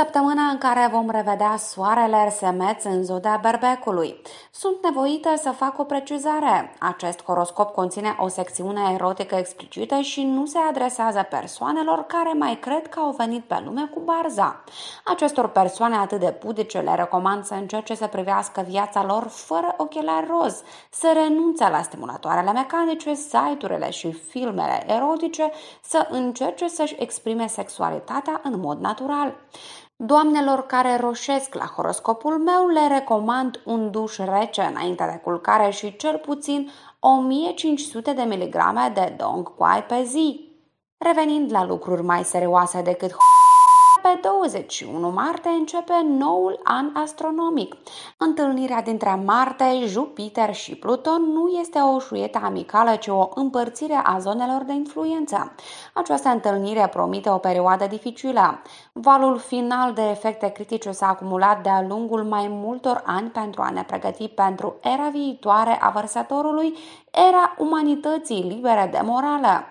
săptămâna în care vom revedea soarele semeț în zodea berbecului. Sunt nevoită să fac o precizare. Acest horoscop conține o secțiune erotică explicită și nu se adresează persoanelor care mai cred că au venit pe lume cu barza. Acestor persoane atât de pudice le recomand să încerce să privească viața lor fără ochelari roz, să renunțe la stimulatoarele mecanice, site-urile și filmele erotice, să încerce să-și exprime sexualitatea în mod natural. Doamnelor care roșesc la horoscopul meu le recomand un duș rece înainte de culcare și cel puțin 1500 de miligrame de dong quai pe zi. Revenind la lucruri mai serioase decât pe 21 martie începe noul an astronomic. Întâlnirea dintre Marte, Jupiter și Pluton nu este o șuietă amicală, ci o împărțire a zonelor de influență. Această întâlnire promite o perioadă dificilă. Valul final de efecte critice s-a acumulat de-a lungul mai multor ani pentru a ne pregăti pentru era viitoare a vărsătorului, era umanității libere de morală.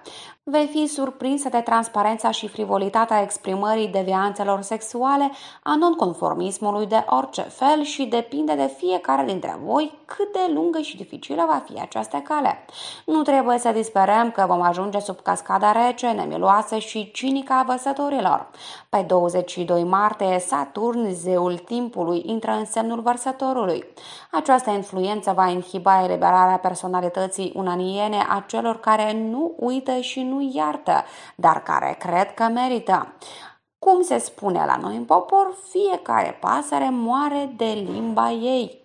Vei fi surprinsă de transparența și frivolitatea exprimării devianțelor sexuale, a nonconformismului de orice fel și depinde de fiecare dintre voi cât de lungă și dificilă va fi această cale. Nu trebuie să disperăm că vom ajunge sub cascada rece, nemiloasă și cinică a vărsătorilor. Pe 22 martie, Saturn, zeul timpului, intră în semnul vărsătorului. Această influență va inhiba eliberarea personalității societății unaniene a celor care nu uită și nu iartă, dar care cred că merită. Cum se spune la noi în popor, fiecare pasăre moare de limba ei.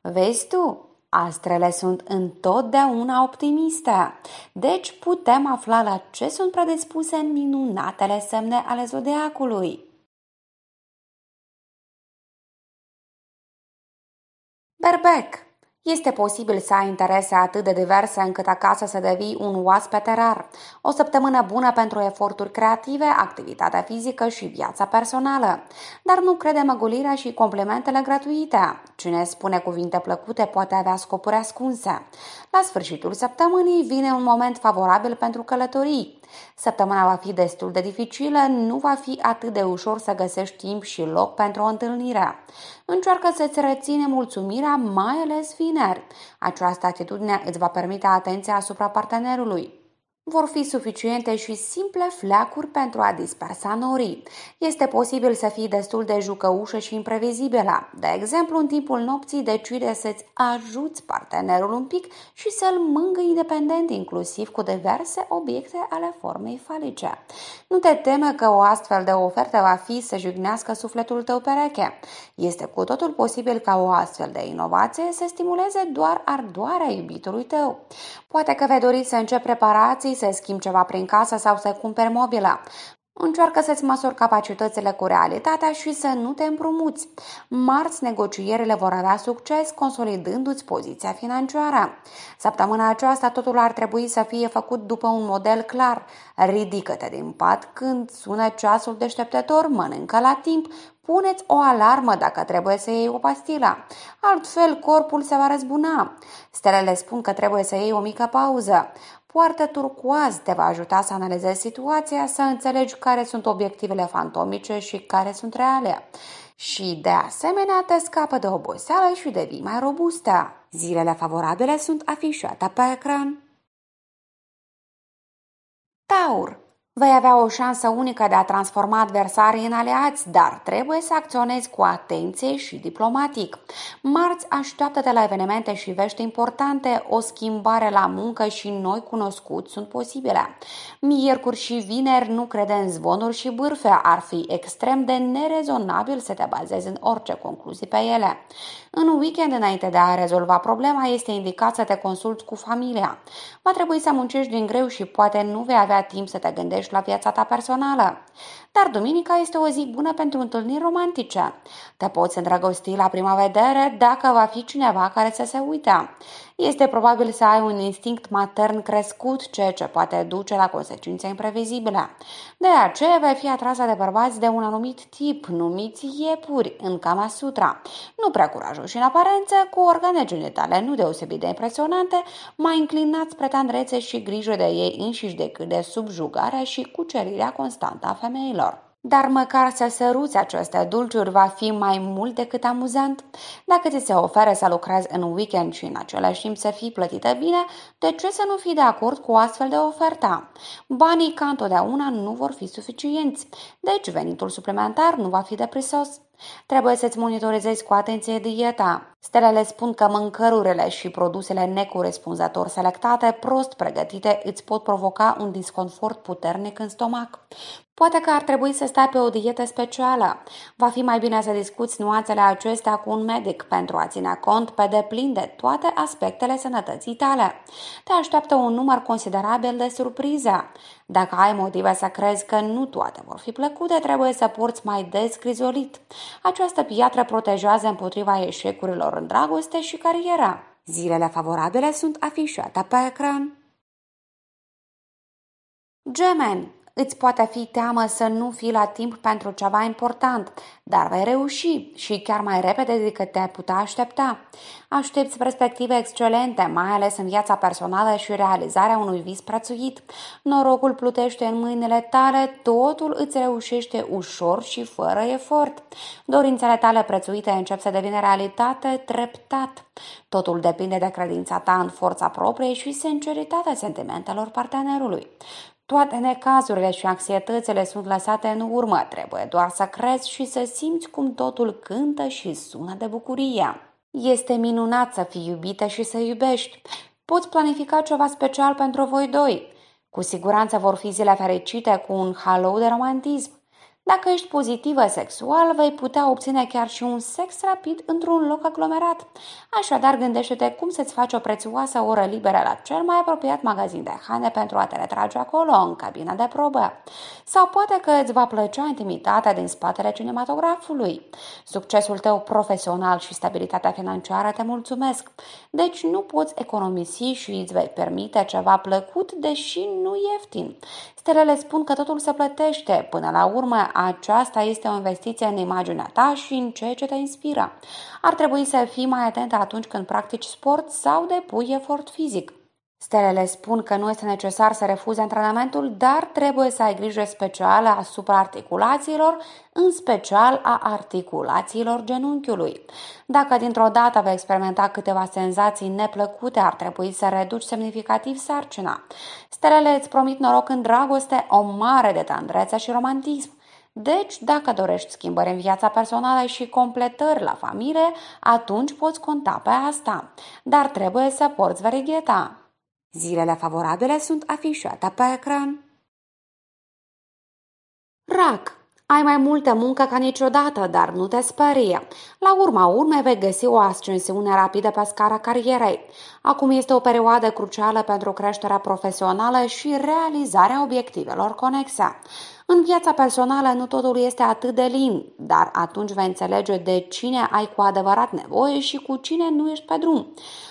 Vezi tu, Astrele sunt întotdeauna optimiste, deci putem afla la ce sunt predispuse minunatele semne ale zodiacului. Berbec este posibil să ai interese atât de diverse încât acasă să devii un oaspete rar. O săptămână bună pentru eforturi creative, activitatea fizică și viața personală. Dar nu crede măgulirea și complimentele gratuite. Cine spune cuvinte plăcute poate avea scopuri ascunse. La sfârșitul săptămânii vine un moment favorabil pentru călătorii. Săptămâna va fi destul de dificilă, nu va fi atât de ușor să găsești timp și loc pentru o întâlnire. Încearcă să-ți reține mulțumirea, mai ales vineri. Această atitudine îți va permite atenția asupra partenerului vor fi suficiente și simple fleacuri pentru a dispersa norii. Este posibil să fii destul de jucăușă și imprevizibilă. De exemplu, în timpul nopții decide să-ți ajuți partenerul un pic și să-l mângă independent, inclusiv cu diverse obiecte ale formei falice. Nu te teme că o astfel de ofertă va fi să jignească sufletul tău pereche. Este cu totul posibil ca o astfel de inovație să stimuleze doar ardoarea iubitului tău. Poate că vei dori să începi preparații să schimbi ceva prin casă sau să cumperi mobilă. Încearcă să-ți măsori capacitățile cu realitatea și să nu te împrumuți. Marți, negocierile vor avea succes, consolidându-ți poziția financiară. Săptămâna aceasta totul ar trebui să fie făcut după un model clar. Ridică-te din pat când sună ceasul deșteptător, mănâncă la timp, puneți o alarmă dacă trebuie să iei o pastilă. Altfel, corpul se va răzbuna. Stelele spun că trebuie să iei o mică pauză. Poartă turcoaz te va ajuta să analizezi situația, să înțelegi care sunt obiectivele fantomice și care sunt reale. Și de asemenea te scapă de oboseală și devii mai robustă. Zilele favorabile sunt afișate pe ecran. Taur Vei avea o șansă unică de a transforma adversarii în aliați, dar trebuie să acționezi cu atenție și diplomatic. Marți așteaptă-te la evenimente și vești importante, o schimbare la muncă și noi cunoscuți sunt posibile. Miercuri și vineri nu crede în zvonuri și bârfe, ar fi extrem de nerezonabil să te bazezi în orice concluzii pe ele. În weekend, înainte de a rezolva problema, este indicat să te consulți cu familia. Va trebui să muncești din greu și poate nu vei avea timp să te gândești gândești la viața ta personală. Dar duminica este o zi bună pentru întâlniri romantice. Te poți îndrăgosti la prima vedere dacă va fi cineva care să se uite. Este probabil să ai un instinct matern crescut, ceea ce poate duce la consecințe imprevizibile. De aceea vei fi atrasă de bărbați de un anumit tip, numiți iepuri, în Kama Sutra. Nu prea curajoși în aparență, cu organe genitale nu deosebit de impresionante, mai înclinați spre tandrețe și grijă de ei înșiși decât de subjugarea și cucerirea constantă a femeilor. Dar măcar să săruți aceste dulciuri va fi mai mult decât amuzant. Dacă ți se oferă să lucrezi în weekend și în același timp să fii plătită bine, de ce să nu fii de acord cu astfel de oferta? Banii ca întotdeauna nu vor fi suficienți, deci venitul suplimentar nu va fi de prisos. Trebuie să-ți monitorizezi cu atenție dieta. Stelele spun că mâncărurile și produsele necorespunzător selectate, prost pregătite, îți pot provoca un disconfort puternic în stomac. Poate că ar trebui să stai pe o dietă specială. Va fi mai bine să discuți nuanțele acestea cu un medic pentru a ține cont pe deplin de toate aspectele sănătății tale. Te așteaptă un număr considerabil de surprize. Dacă ai motive să crezi că nu toate vor fi plăcute, trebuie să porți mai des crizolit. Această piatră protejează împotriva eșecurilor în dragoste și cariera. Zilele favorabile sunt afișate pe ecran. Gemeni, Îți poate fi teamă să nu fii la timp pentru ceva important, dar vei reuși și chiar mai repede decât te-ai putea aștepta. Aștepți perspective excelente, mai ales în viața personală și realizarea unui vis prețuit. Norocul plutește în mâinile tale, totul îți reușește ușor și fără efort. Dorințele tale prețuite încep să devină realitate treptat. Totul depinde de credința ta în forța proprie și sinceritatea sentimentelor partenerului. Toate necazurile și anxietățile sunt lăsate în urmă, trebuie doar să crezi și să simți cum totul cântă și sună de bucurie. Este minunat să fii iubită și să iubești. Poți planifica ceva special pentru voi doi. Cu siguranță vor fi zile fericite cu un halou de romantism. Dacă ești pozitivă sexual, vei putea obține chiar și un sex rapid într-un loc aglomerat. Așadar, gândește-te cum să-ți faci o prețioasă oră liberă la cel mai apropiat magazin de haine pentru a te retrage acolo, în cabina de probă. Sau poate că îți va plăcea intimitatea din spatele cinematografului. Succesul tău profesional și stabilitatea financiară te mulțumesc. Deci nu poți economisi și îți vei permite ceva plăcut, deși nu ieftin. Stelele spun că totul se plătește. Până la urmă, aceasta este o investiție în imaginea ta și în ceea ce te inspiră. Ar trebui să fii mai atent atunci când practici sport sau depui efort fizic. Stelele spun că nu este necesar să refuzi antrenamentul, dar trebuie să ai grijă specială asupra articulațiilor, în special a articulațiilor genunchiului. Dacă dintr-o dată vei experimenta câteva senzații neplăcute, ar trebui să reduci semnificativ sarcina. Stelele îți promit noroc în dragoste, o mare de tandrețe și romantism. Deci, dacă dorești schimbări în viața personală și completări la familie, atunci poți conta pe asta. Dar trebuie să porți verigheta. Zilele favorabile sunt afișate pe ecran. RAC ai mai multă muncă ca niciodată, dar nu te sperie. La urma urmei vei găsi o ascensiune rapidă pe scara carierei. Acum este o perioadă crucială pentru creșterea profesională și realizarea obiectivelor conexe. În viața personală nu totul este atât de lin, dar atunci vei înțelege de cine ai cu adevărat nevoie și cu cine nu ești pe drum.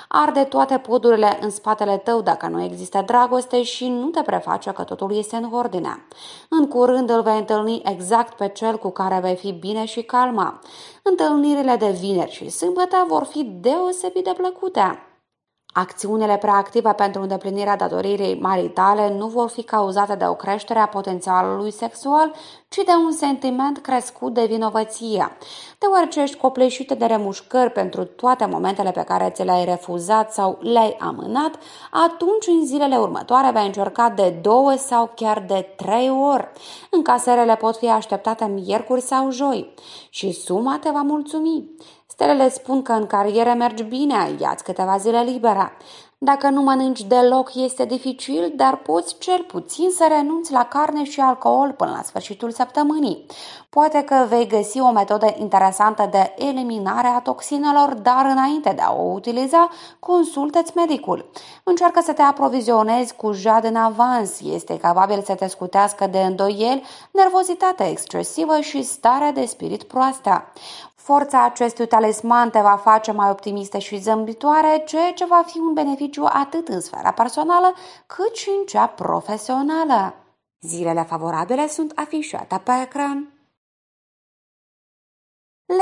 Arde toate podurile în spatele tău dacă nu există dragoste și nu te preface că totul este în ordine. În curând îl vei întâlni exact pe cel cu care vei fi bine și calma. Întâlnirile de vineri și sâmbătă vor fi deosebit de plăcute. Acțiunile preactive pentru îndeplinirea datoririi maritale nu vor fi cauzate de o creștere a potențialului sexual, ci de un sentiment crescut de vinovăție. Deoarece ești copleșită de remușcări pentru toate momentele pe care ți le-ai refuzat sau le-ai amânat, atunci în zilele următoare vei încerca de două sau chiar de trei ori. Încasările pot fi așteptate miercuri sau joi și suma te va mulțumi. Stelele spun că în carieră mergi bine, ia-ți câteva zile libere. Dacă nu mănânci deloc, este dificil, dar poți cel puțin să renunți la carne și alcool până la sfârșitul săptămânii. Poate că vei găsi o metodă interesantă de eliminare a toxinelor, dar înainte de a o utiliza, consultă-ți medicul. Încearcă să te aprovizionezi cu jad în avans. Este capabil să te scutească de îndoieli, nervozitate excesivă și starea de spirit proastă. Forța acestui talisman te va face mai optimistă și zâmbitoare, ceea ce va fi un beneficiu prestigiu atât în sfera personală cât și în cea profesională. Zilele favorabile sunt afișate pe ecran.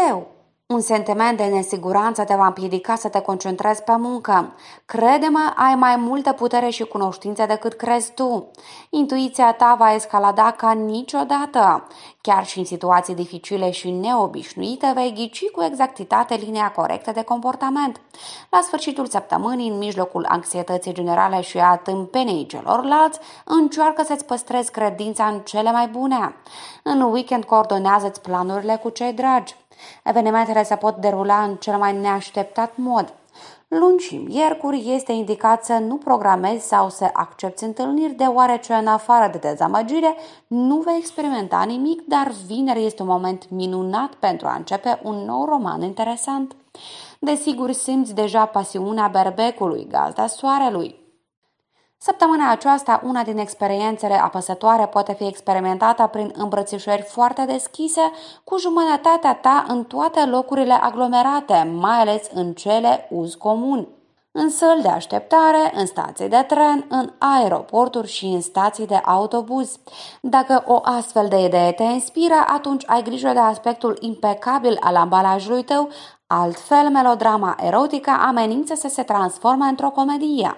Leu un sentiment de nesiguranță te va împiedica să te concentrezi pe muncă. Crede-mă, ai mai multă putere și cunoștință decât crezi tu. Intuiția ta va escalada ca niciodată. Chiar și în situații dificile și neobișnuite, vei ghici cu exactitate linia corectă de comportament. La sfârșitul săptămânii, în mijlocul anxietății generale și a tâmpenei celorlalți, încearcă să-ți păstrezi credința în cele mai bune. În weekend coordonează-ți planurile cu cei dragi. Evenimentele se pot derula în cel mai neașteptat mod. Luni și miercuri este indicat să nu programezi sau să accepti întâlniri, deoarece în afară de dezamăgire nu vei experimenta nimic, dar vineri este un moment minunat pentru a începe un nou roman interesant. Desigur, simți deja pasiunea berbecului, gazda soarelui. Săptămâna aceasta, una din experiențele apăsătoare poate fi experimentată prin îmbrățișări foarte deschise cu jumătatea ta în toate locurile aglomerate, mai ales în cele uz comun. În săl de așteptare, în stații de tren, în aeroporturi și în stații de autobuz. Dacă o astfel de idee te inspiră, atunci ai grijă de aspectul impecabil al ambalajului tău, Altfel, melodrama erotică amenință să se transforme într-o comedie.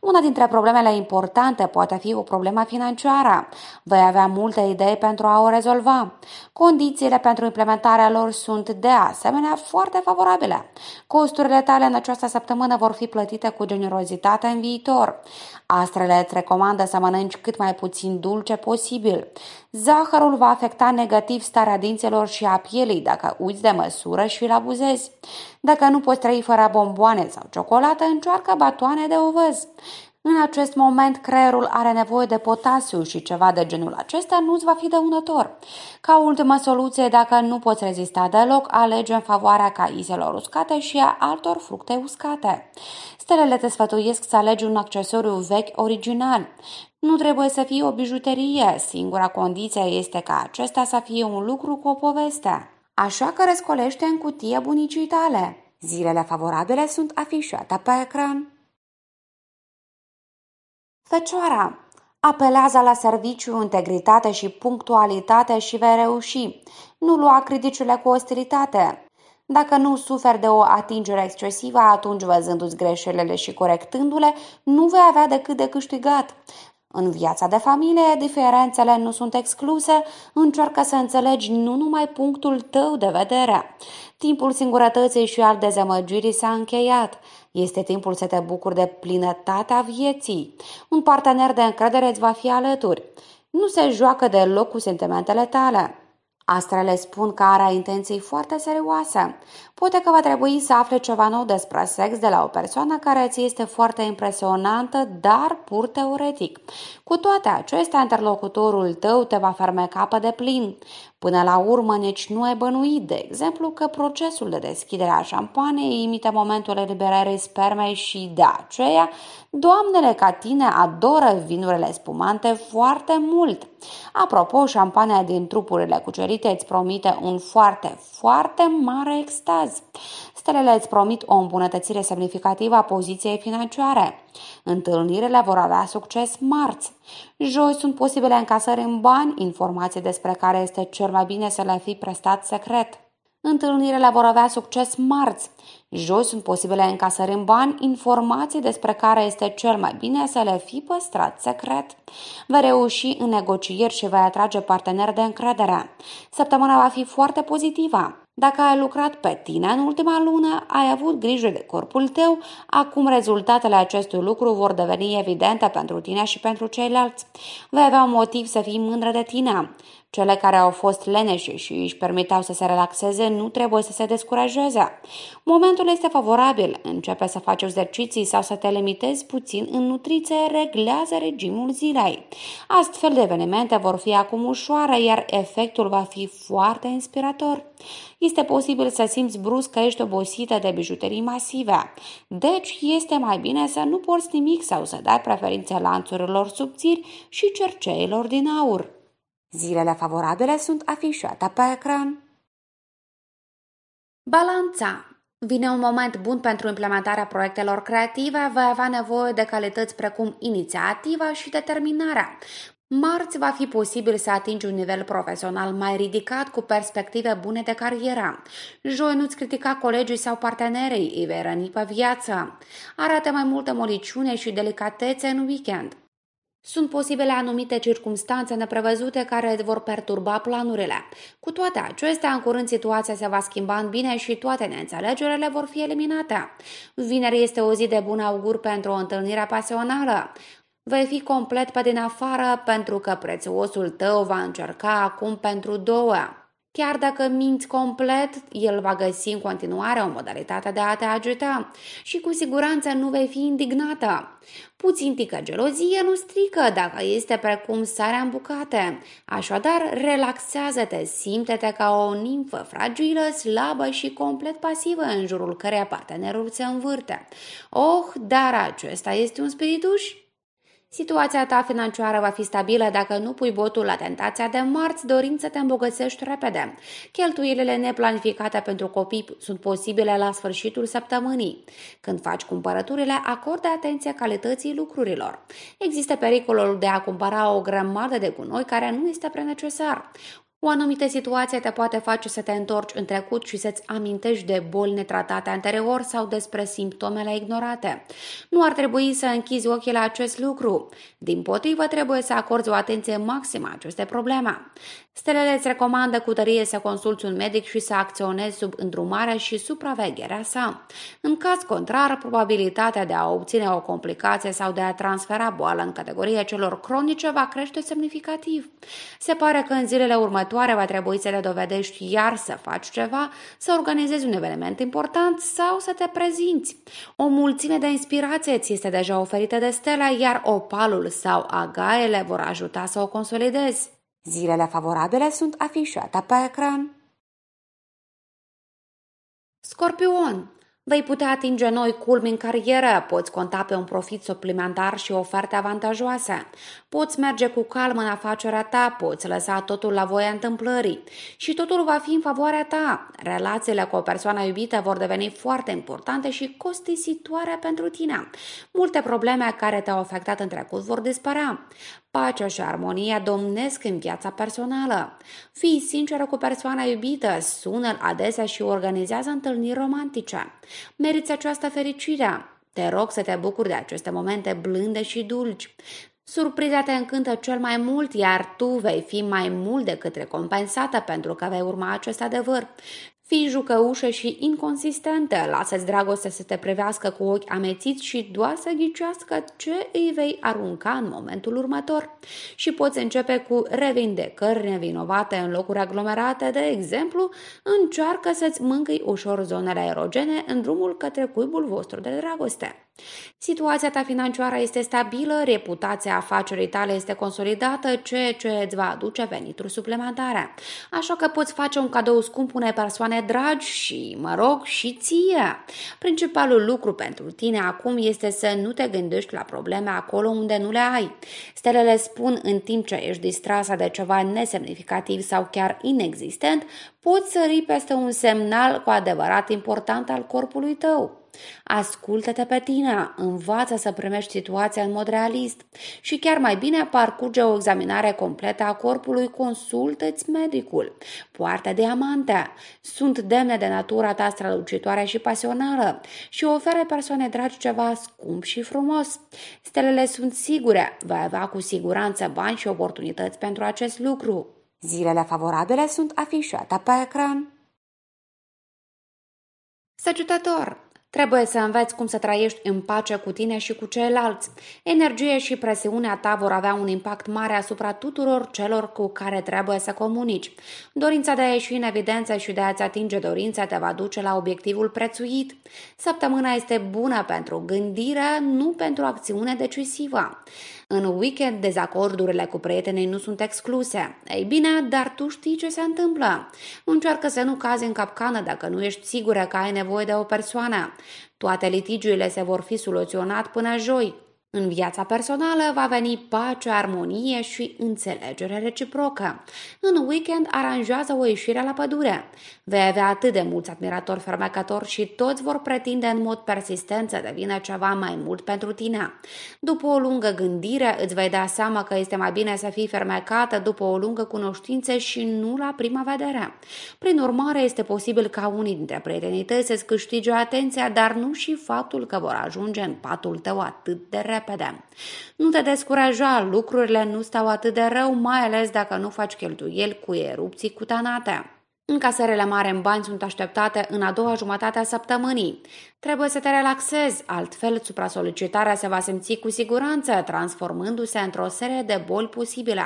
Una dintre problemele importante poate fi o problemă financiară. Vei avea multe idei pentru a o rezolva. Condițiile pentru implementarea lor sunt de asemenea foarte favorabile. Costurile tale în această săptămână vor fi plătite cu generozitate în viitor. Astrele îți recomandă să mănânci cât mai puțin dulce posibil. Zahărul va afecta negativ starea dințelor și a pielei dacă uiți de măsură și îl abuzezi. Dacă nu poți trăi fără bomboane sau ciocolată, încearcă batoane de ovăz. În acest moment, creierul are nevoie de potasiu și ceva de genul acesta nu îți va fi dăunător. Ca ultimă soluție, dacă nu poți rezista deloc, alege în favoarea caiselor uscate și a altor fructe uscate. Stelele te sfătuiesc să alegi un accesoriu vechi original. Nu trebuie să fie o bijuterie, singura condiție este ca acesta să fie un lucru cu o poveste. Așa că răscolește în cutie bunicii tale. Zilele favorabile sunt afișate pe ecran. Fecioara apelează la serviciu, integritate și punctualitate și vei reuși. Nu lua criticile cu ostilitate. Dacă nu suferi de o atingere excesivă, atunci văzându-ți greșelile și corectându-le, nu vei avea decât de câștigat. În viața de familie, diferențele nu sunt excluse, încearcă să înțelegi nu numai punctul tău de vedere. Timpul singurătății și al dezamăgirii s-a încheiat. Este timpul să te bucuri de plinătatea vieții. Un partener de încredere îți va fi alături. Nu se joacă deloc cu sentimentele tale. Astrele spun că are intenții foarte serioase. Poate că va trebui să afle ceva nou despre sex de la o persoană care ți este foarte impresionantă, dar pur teoretic. Cu toate acestea, interlocutorul tău te va fermeca pe deplin. Până la urmă, nici nu ai bănuit, de exemplu, că procesul de deschidere a șampoanei imită momentul eliberării spermei și de aceea, doamnele ca tine adoră vinurile spumante foarte mult. Apropo, șampania din trupurile cucerite îți promite un foarte, foarte mare extaz. Stelele îți promit o îmbunătățire semnificativă a poziției financiare. Întâlnirile vor avea succes marți. Joi sunt posibile încasări în bani, informații despre care este cel mai bine să le fi prestat secret. Întâlnirile vor avea succes marți. Jos sunt posibile încasări în bani, informații despre care este cel mai bine să le fi păstrat secret. Vei reuși în negocieri și vei atrage parteneri de încredere. Săptămâna va fi foarte pozitivă. Dacă ai lucrat pe tine în ultima lună, ai avut grijă de corpul tău, acum rezultatele acestui lucru vor deveni evidente pentru tine și pentru ceilalți. Vei avea un motiv să fii mândră de tine. Cele care au fost leneși și își permiteau să se relaxeze nu trebuie să se descurajeze. Momentul este favorabil. Începe să faci exerciții sau să te limitezi puțin în nutriție, reglează regimul zilei. Astfel de evenimente vor fi acum ușoare, iar efectul va fi foarte inspirator. Este posibil să simți brusc că ești obosită de bijuterii masive. Deci este mai bine să nu porți nimic sau să dai preferințe lanțurilor subțiri și cerceilor din aur. Zilele favorabile sunt afișate pe ecran. Balanța Vine un moment bun pentru implementarea proiectelor creative, vei avea nevoie de calități precum inițiativa și determinarea. Marți va fi posibil să atingi un nivel profesional mai ridicat cu perspective bune de carieră. Joi nu-ți critica colegii sau partenerii, îi vei răni pe viață. Arată mai multă moliciune și delicatețe în weekend. Sunt posibile anumite circumstanțe neprevăzute care vor perturba planurile. Cu toate acestea, în curând situația se va schimba în bine și toate neînțelegerile vor fi eliminate. Vineri este o zi de bun augur pentru o întâlnire pasională. Vei fi complet pe din afară pentru că prețuosul tău va încerca acum pentru două. Chiar dacă minți complet, el va găsi în continuare o modalitate de a te ajuta și cu siguranță nu vei fi indignată. Puțin tică gelozie nu strică dacă este precum sarea în bucate. Așadar, relaxează-te, simte-te ca o nimfă fragilă, slabă și complet pasivă în jurul căreia partenerul se învârte. Oh, dar acesta este un spirituș Situația ta financiară va fi stabilă dacă nu pui botul la tentația de marți dorind să te îmbogățești repede. Cheltuielile neplanificate pentru copii sunt posibile la sfârșitul săptămânii. Când faci cumpărăturile, acordă atenție calității lucrurilor. Există pericolul de a cumpăra o grămadă de gunoi care nu este prea necesar. O anumită situație te poate face să te întorci în trecut și să-ți amintești de boli netratate anterior sau despre simptomele ignorate. Nu ar trebui să închizi ochii la acest lucru. Din potrivă, trebuie să acorzi o atenție maximă aceste probleme. Stelele îți recomandă cu tărie să consulți un medic și să acționezi sub îndrumarea și supravegherea sa. În caz contrar, probabilitatea de a obține o complicație sau de a transfera boală în categoria celor cronice va crește semnificativ. Se pare că în zilele următoare următoare va trebui să le dovedești iar să faci ceva, să organizezi un eveniment important sau să te prezinți. O mulțime de inspirație ți este deja oferită de stela, iar opalul sau agaele vor ajuta să o consolidezi. Zilele favorabile sunt afișate pe ecran. Scorpion Vei putea atinge noi culmi în carieră, poți conta pe un profit suplimentar și oferte avantajoase, poți merge cu calm în afacerea ta, poți lăsa totul la voia întâmplării și totul va fi în favoarea ta. Relațiile cu o persoană iubită vor deveni foarte importante și costisitoare pentru tine. Multe probleme care te-au afectat în trecut vor dispărea. Pacea și armonia domnesc în viața personală. Fii sinceră cu persoana iubită, sună-l adesea și organizează întâlniri romantice. Meriți această fericire. Te rog să te bucuri de aceste momente blânde și dulci. Surpriza te încântă cel mai mult, iar tu vei fi mai mult decât recompensată pentru că vei urma acest adevăr. Fii jucăușă și inconsistentă, lasă-ți dragoste să te prevească cu ochi amețiți și doar să ghicească ce îi vei arunca în momentul următor. Și poți începe cu revindecări nevinovate în locuri aglomerate, de exemplu, încearcă să-ți mâncăi ușor zonele aerogene în drumul către cuibul vostru de dragoste. Situația ta financiară este stabilă, reputația afacerii tale este consolidată, ceea ce îți va aduce venituri suplimentare. Așa că poți face un cadou scump unei persoane dragi și, mă rog, și ție. Principalul lucru pentru tine acum este să nu te gândești la probleme acolo unde nu le ai. Stelele spun în timp ce ești distrasă de ceva nesemnificativ sau chiar inexistent, poți sări peste un semnal cu adevărat important al corpului tău. Ascultă-te pe tine, învață să primești situația în mod realist și chiar mai bine parcurge o examinare completă a corpului, consultă-ți medicul. Poartă diamante, sunt demne de natura ta strălucitoare și pasională și oferă persoane dragi ceva scump și frumos. Stelele sunt sigure, vei avea cu siguranță bani și oportunități pentru acest lucru. Zilele favorabile sunt afișate pe ecran. Săgetător Trebuie să înveți cum să trăiești în pace cu tine și cu ceilalți. Energie și presiunea ta vor avea un impact mare asupra tuturor celor cu care trebuie să comunici. Dorința de a ieși în evidență și de a-ți atinge dorința te va duce la obiectivul prețuit. Săptămâna este bună pentru gândire, nu pentru acțiune decisivă. În weekend dezacordurile cu prietenii nu sunt excluse. Ei bine, dar tu știi ce se întâmplă. Încearcă să nu cazi în capcană dacă nu ești sigură că ai nevoie de o persoană. Toate litigiile se vor fi soluționat până joi. În viața personală va veni pace, armonie și înțelegere reciprocă. În weekend aranjează o ieșire la pădure. Vei avea atât de mulți admiratori fermecători și toți vor pretinde în mod persistent să devină ceva mai mult pentru tine. După o lungă gândire îți vei da seama că este mai bine să fii fermecată după o lungă cunoștință și nu la prima vedere. Prin urmare, este posibil ca unii dintre prietenii tăi să-ți câștige atenția, dar nu și faptul că vor ajunge în patul tău atât de repede repede. Nu te descuraja, lucrurile nu stau atât de rău, mai ales dacă nu faci cheltuieli cu erupții cutanate. Încasările mari în bani sunt așteptate în a doua jumătate a săptămânii. Trebuie să te relaxezi, altfel supra solicitarea se va simți cu siguranță, transformându-se într-o serie de boli posibile.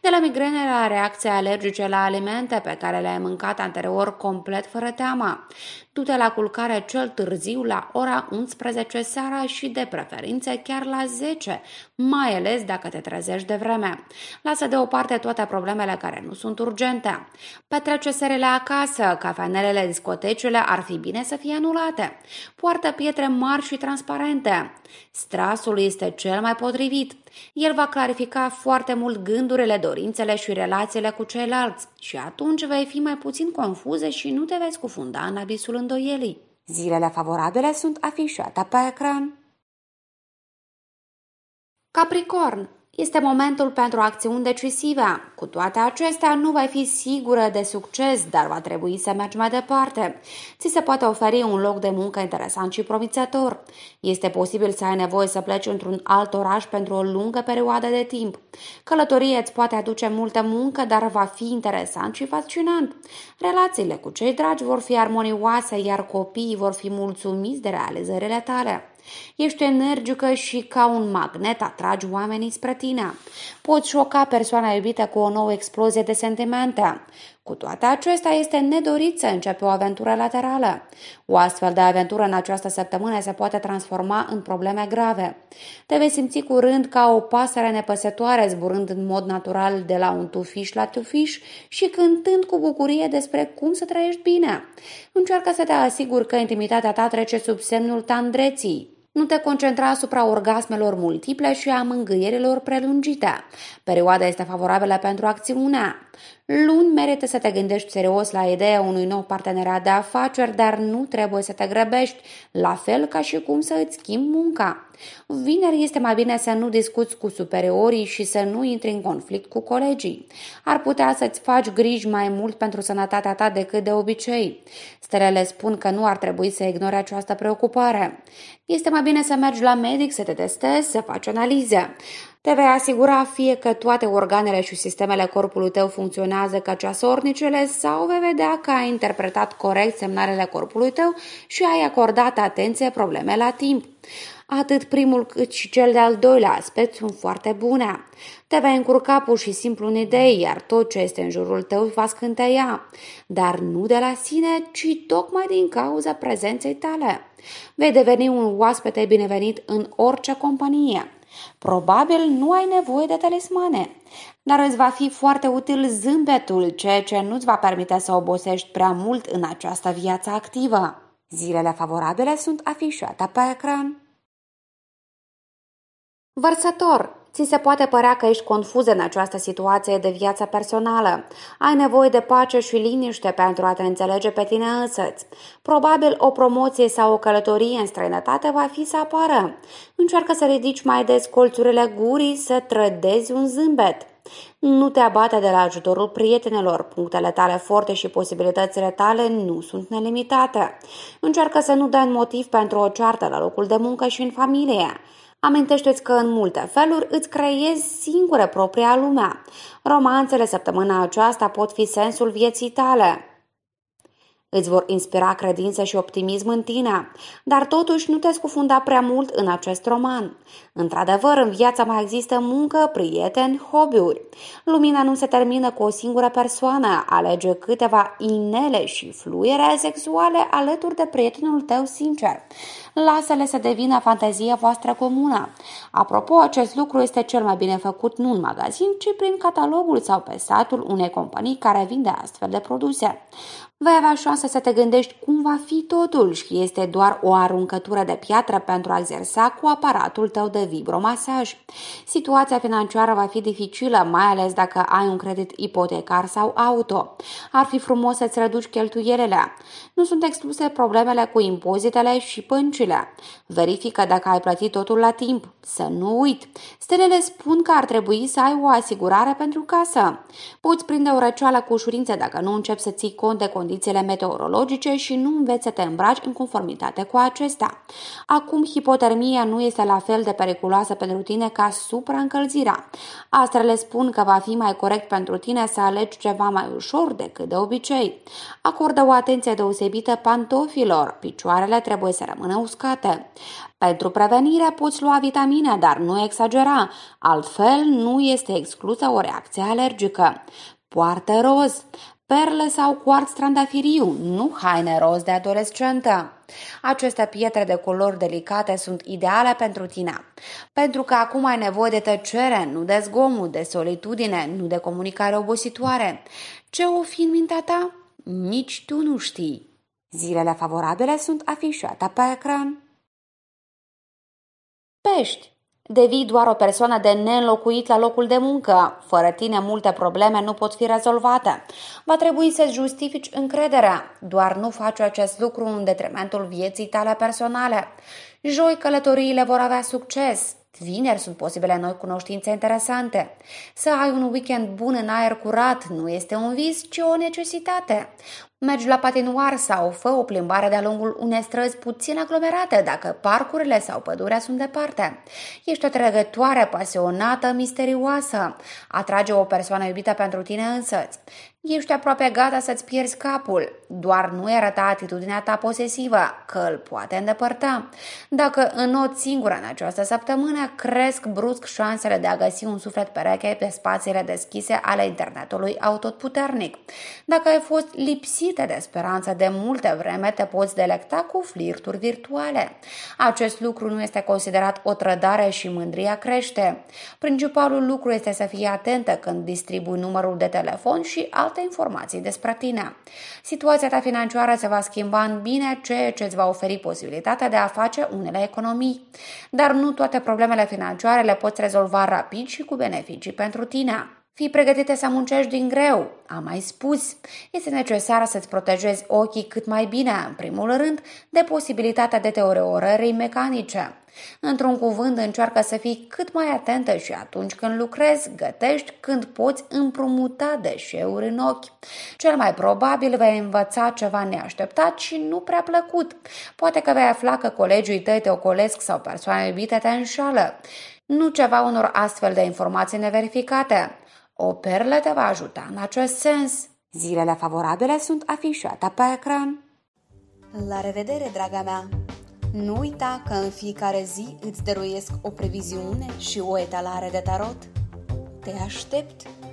De la migrene la reacții alergice la alimente pe care le-ai mâncat anterior complet fără teamă. Du-te la culcare cel târziu la ora 11 seara și de preferință chiar la 10, mai ales dacă te trezești de vreme. Lasă deoparte toate problemele care nu sunt urgente. Petrece serele acasă, cafenelele, discotecile ar fi bine să fie anulate poartă pietre mari și transparente. Strasul este cel mai potrivit. El va clarifica foarte mult gândurile, dorințele și relațiile cu ceilalți și atunci vei fi mai puțin confuze și nu te vei scufunda în abisul îndoielii. Zilele favorabile sunt afișate pe ecran. Capricorn este momentul pentru acțiuni decisive. Cu toate acestea, nu vei fi sigură de succes, dar va trebui să mergi mai departe. Ți se poate oferi un loc de muncă interesant și promițător. Este posibil să ai nevoie să pleci într-un alt oraș pentru o lungă perioadă de timp. Călătorie îți poate aduce multă muncă, dar va fi interesant și fascinant. Relațiile cu cei dragi vor fi armonioase, iar copiii vor fi mulțumiți de realizările tale. Ești energică și ca un magnet atragi oamenii spre tine. Poți șoca persoana iubită cu o nouă explozie de sentimente. Cu toate acestea, este nedorit să începe o aventură laterală. O astfel de aventură în această săptămână se poate transforma în probleme grave. Te vei simți curând ca o pasăre nepăsătoare zburând în mod natural de la un tufiș la tufiș și cântând cu bucurie despre cum să trăiești bine. Încearcă să te asiguri că intimitatea ta trece sub semnul tandreții. Nu te concentra asupra orgasmelor multiple și a mângâierilor prelungite. Perioada este favorabilă pentru acțiunea. Luni merită să te gândești serios la ideea unui nou parteneriat de afaceri, dar nu trebuie să te grăbești, la fel ca și cum să îți schimbi munca. Vineri este mai bine să nu discuți cu superiorii și să nu intri în conflict cu colegii. Ar putea să-ți faci griji mai mult pentru sănătatea ta decât de obicei. Stelele spun că nu ar trebui să ignori această preocupare. Este mai bine să mergi la medic, să te testezi, să faci analize. Te vei asigura fie că toate organele și sistemele corpului tău funcționează ca ceasornicele sau vei vedea că ai interpretat corect semnalele corpului tău și ai acordat atenție probleme la timp. Atât primul cât și cel de-al doilea aspect sunt foarte bune. Te vei încurca pur și simplu în idei, iar tot ce este în jurul tău va scânteia, dar nu de la sine, ci tocmai din cauza prezenței tale. Vei deveni un oaspete binevenit în orice companie. Probabil nu ai nevoie de talismane, dar îți va fi foarte util zâmbetul, ceea ce nu-ți va permite să obosești prea mult în această viață activă. Zilele favorabile sunt afișate pe ecran. Vărsător, Ți se poate părea că ești confuză în această situație de viață personală. Ai nevoie de pace și liniște pentru a te înțelege pe tine însăți. Probabil o promoție sau o călătorie în străinătate va fi să apară. Încearcă să ridici mai des colțurile gurii, să trădezi un zâmbet. Nu te abate de la ajutorul prietenilor, punctele tale forte și posibilitățile tale nu sunt nelimitate. Încearcă să nu dai motiv pentru o ceartă la locul de muncă și în familie. Amintește-ți că în multe feluri îți creezi singură propria lumea. Romanțele săptămâna aceasta pot fi sensul vieții tale. Îți vor inspira credință și optimism în tine, dar totuși nu te scufunda prea mult în acest roman. Într-adevăr, în viața mai există muncă, prieteni, hobby-uri. Lumina nu se termină cu o singură persoană, alege câteva inele și fluiere sexuale alături de prietenul tău sincer. Lasă-le să devină fantezia voastră comună. Apropo, acest lucru este cel mai bine făcut nu în magazin, ci prin catalogul sau pe satul unei companii care vinde astfel de produse vei avea șansa să te gândești cum va fi totul și este doar o aruncătură de piatră pentru a exersa cu aparatul tău de vibromasaj. Situația financiară va fi dificilă, mai ales dacă ai un credit ipotecar sau auto. Ar fi frumos să-ți reduci cheltuielile. Nu sunt excluse problemele cu impozitele și pâncile. Verifică dacă ai plătit totul la timp. Să nu uit. Stelele spun că ar trebui să ai o asigurare pentru casă. Poți prinde o răceală cu ușurință dacă nu începi să ții cont de condiții condițiile meteorologice și nu înveți să te îmbraci în conformitate cu acestea. Acum, hipotermia nu este la fel de periculoasă pentru tine ca supraîncălzirea. Astrele spun că va fi mai corect pentru tine să alegi ceva mai ușor decât de obicei. Acordă o atenție deosebită pantofilor, picioarele trebuie să rămână uscate. Pentru prevenire poți lua vitamine, dar nu exagera, altfel nu este exclusă o reacție alergică. Poartă roz perle sau cuarț trandafiriu, nu haine roz de adolescentă. Aceste pietre de culori delicate sunt ideale pentru tine, pentru că acum ai nevoie de tăcere, nu de zgomot, de solitudine, nu de comunicare obositoare. Ce o fi în mintea ta? Nici tu nu știi. Zilele favorabile sunt afișate pe ecran. Pești Devii doar o persoană de neînlocuit la locul de muncă. Fără tine, multe probleme nu pot fi rezolvate. Va trebui să justifici încrederea, doar nu faci acest lucru în detrimentul vieții tale personale. Joi, călătoriile vor avea succes. Vineri sunt posibile noi cunoștințe interesante. Să ai un weekend bun în aer curat nu este un vis, ci o necesitate. Mergi la patinoar sau fă o plimbare de-a lungul unei străzi puțin aglomerate dacă parcurile sau pădurea sunt departe. Ești o trăgătoare pasionată, misterioasă. Atrage o persoană iubită pentru tine însăți. Ești aproape gata să-ți pierzi capul, doar nu arăta atitudinea ta posesivă, că îl poate îndepărta. Dacă înot singură în această săptămână, cresc brusc șansele de a găsi un suflet pereche pe spațiile deschise ale internetului autotputernic. Dacă ai fost lipsită de speranță de multe vreme, te poți delecta cu flirturi virtuale. Acest lucru nu este considerat o trădare și mândria crește. Principalul lucru este să fii atentă când distribui numărul de telefon și alt toate informații despre tine. Situația ta financiară se va schimba în bine, ceea ce îți va oferi posibilitatea de a face unele economii. Dar nu toate problemele financiare le poți rezolva rapid și cu beneficii pentru tine. Fii pregătită să muncești din greu, am mai spus. Este necesar să-ți protejezi ochii cât mai bine, în primul rând, de posibilitatea de teoreorării mecanice. Într-un cuvânt, încearcă să fii cât mai atentă și atunci când lucrezi, gătești, când poți împrumuta deșeuri în ochi. Cel mai probabil vei învăța ceva neașteptat și nu prea plăcut. Poate că vei afla că colegii tăi te ocolesc sau persoane iubite te înșală. Nu ceva unor astfel de informații neverificate. O perlă te va ajuta în acest sens. Zilele favorabile sunt afișate pe ecran. La revedere, draga mea! Nu uita că în fiecare zi îți dăruiesc o previziune și o etalare de tarot. Te aștept!